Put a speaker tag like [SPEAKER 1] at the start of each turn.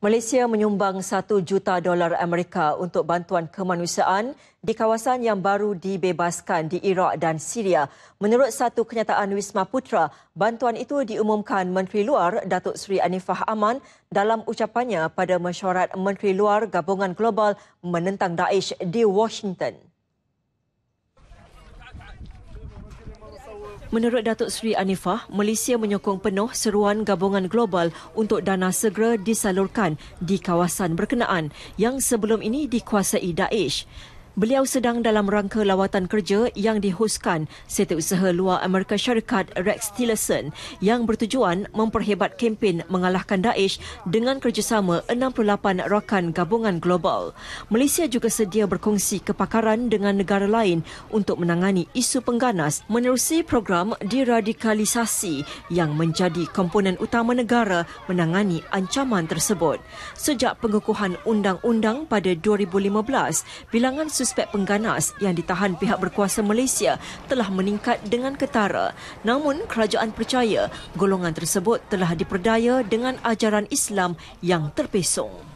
[SPEAKER 1] Malaysia menyumbang 1 juta dolar Amerika untuk bantuan kemanusiaan di kawasan yang baru dibebaskan di Iraq dan Syria. Menurut satu kenyataan Wisma Putra, bantuan itu diumumkan Menteri Luar Datuk Seri Anifah Aman dalam ucapannya pada mesyuarat Menteri Luar Gabungan Global menentang Daesh di Washington. Menurut Datuk Sri Anifah, Malaysia menyokong penuh seruan gabungan global untuk dana segera disalurkan di kawasan berkenaan yang sebelum ini dikuasai Daesh. Beliau sedang dalam rangka lawatan kerja yang dihoskan Setiausaha Luar Amerika Syarikat Rex Tillerson yang bertujuan memperhebat kempen mengalahkan Daesh dengan kerjasama 68 rakan gabungan global. Malaysia juga sedia berkongsi kepakaran dengan negara lain untuk menangani isu pengganas menerusi program deradikalisasi yang menjadi komponen utama negara menangani ancaman tersebut. Sejak pengukuhan undang-undang pada 2015, bilangan suspek pengganas yang ditahan pihak berkuasa Malaysia telah meningkat dengan ketara. Namun, kerajaan percaya golongan tersebut telah diperdaya dengan ajaran Islam yang terpesong.